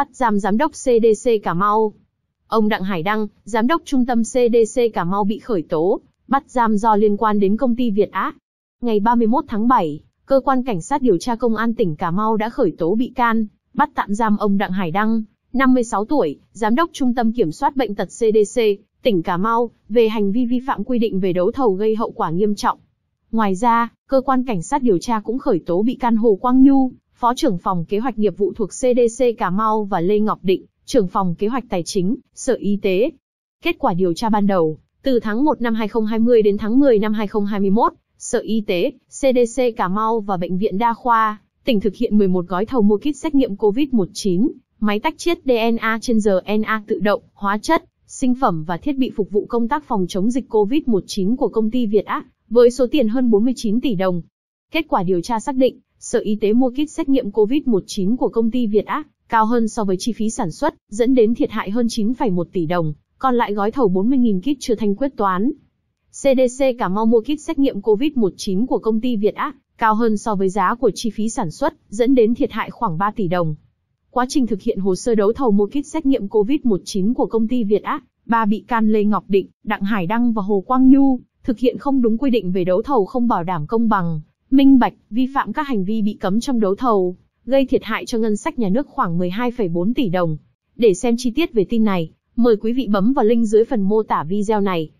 bắt giam giám đốc CDC Cà Mau. Ông Đặng Hải Đăng, giám đốc trung tâm CDC Cà Mau bị khởi tố, bắt giam do liên quan đến công ty Việt Á. Ngày 31 tháng 7, cơ quan cảnh sát điều tra công an tỉnh Cà Mau đã khởi tố bị can, bắt tạm giam ông Đặng Hải Đăng, 56 tuổi, giám đốc trung tâm kiểm soát bệnh tật CDC, tỉnh Cà Mau, về hành vi vi phạm quy định về đấu thầu gây hậu quả nghiêm trọng. Ngoài ra, cơ quan cảnh sát điều tra cũng khởi tố bị can Hồ Quang Nhu, Phó trưởng phòng kế hoạch nghiệp vụ thuộc CDC Cà Mau và Lê Ngọc Định, trưởng phòng kế hoạch tài chính, Sở Y tế. Kết quả điều tra ban đầu, từ tháng 1 năm 2020 đến tháng 10 năm 2021, Sở Y tế, CDC Cà Mau và Bệnh viện Đa khoa, tỉnh thực hiện 11 gói thầu mua kit xét nghiệm COVID-19, máy tách chiết DNA trên RNA tự động, hóa chất, sinh phẩm và thiết bị phục vụ công tác phòng chống dịch COVID-19 của công ty Việt Á, với số tiền hơn 49 tỷ đồng. Kết quả điều tra xác định, Sở Y tế mua kit xét nghiệm COVID-19 của công ty Việt Á, cao hơn so với chi phí sản xuất, dẫn đến thiệt hại hơn 9,1 tỷ đồng, còn lại gói thầu 40.000 kit chưa thanh quyết toán. CDC Cà Mau mua kit xét nghiệm COVID-19 của công ty Việt Á, cao hơn so với giá của chi phí sản xuất, dẫn đến thiệt hại khoảng 3 tỷ đồng. Quá trình thực hiện hồ sơ đấu thầu mua kit xét nghiệm COVID-19 của công ty Việt Á, ba bị can Lê Ngọc Định, Đặng Hải Đăng và Hồ Quang Nhu thực hiện không đúng quy định về đấu thầu không bảo đảm công bằng, minh bạch, vi phạm các hành vi bị cấm trong đấu thầu, gây thiệt hại cho ngân sách nhà nước khoảng 12,4 tỷ đồng. Để xem chi tiết về tin này, mời quý vị bấm vào link dưới phần mô tả video này.